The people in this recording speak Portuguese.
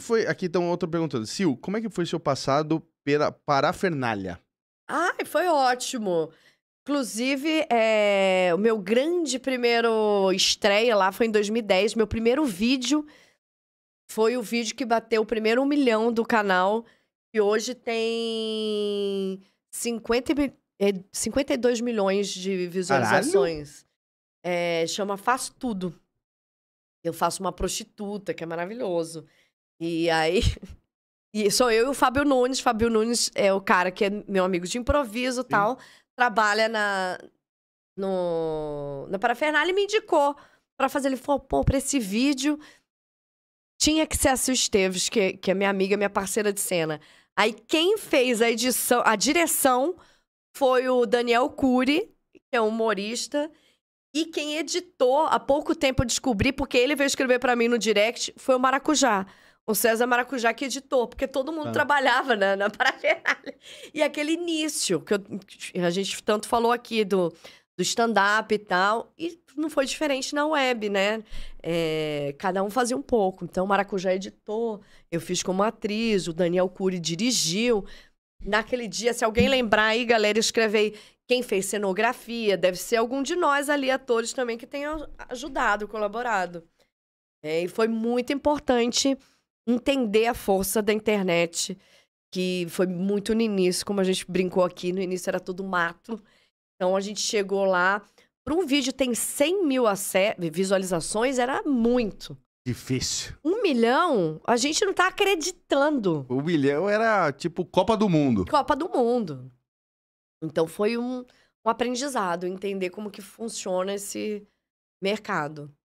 foi. Aqui estão tá outra perguntando. Sil, como é que foi seu passado pela parafernália? Ai, foi ótimo. Inclusive, é, o meu grande primeiro estreia lá foi em 2010. Meu primeiro vídeo foi o vídeo que bateu o primeiro um milhão do canal. E hoje tem 50, 52 é, milhões de visualizações. É, chama Faço Tudo. Eu faço uma prostituta, que é maravilhoso. E aí. E sou eu e o Fábio Nunes. Fábio Nunes é o cara que é meu amigo de improviso e tal. Trabalha na. No, na parafernália e me indicou para fazer. Ele falou, pô, pra esse vídeo tinha que ser a Sil Esteves, que, que é minha amiga, minha parceira de cena. Aí quem fez a edição, a direção foi o Daniel Cury, que é um humorista. E quem editou, há pouco tempo eu descobri, porque ele veio escrever para mim no direct, foi o Maracujá o César Maracujá que editou, porque todo mundo ah. trabalhava na, na parafernália. E aquele início, que, eu, que a gente tanto falou aqui do, do stand-up e tal, e não foi diferente na web, né? É, cada um fazia um pouco. Então, o Maracujá editou, eu fiz como atriz, o Daniel Cury dirigiu. Naquele dia, se alguém lembrar aí, galera, escreve quem fez cenografia, deve ser algum de nós ali, atores também, que tenha ajudado, colaborado. É, e foi muito importante entender a força da internet, que foi muito no início, como a gente brincou aqui, no início era tudo mato. Então a gente chegou lá. Para um vídeo tem 100 mil visualizações, era muito. Difícil. Um milhão, a gente não tá acreditando. Um milhão era tipo Copa do Mundo. Copa do Mundo. Então foi um, um aprendizado, entender como que funciona esse mercado.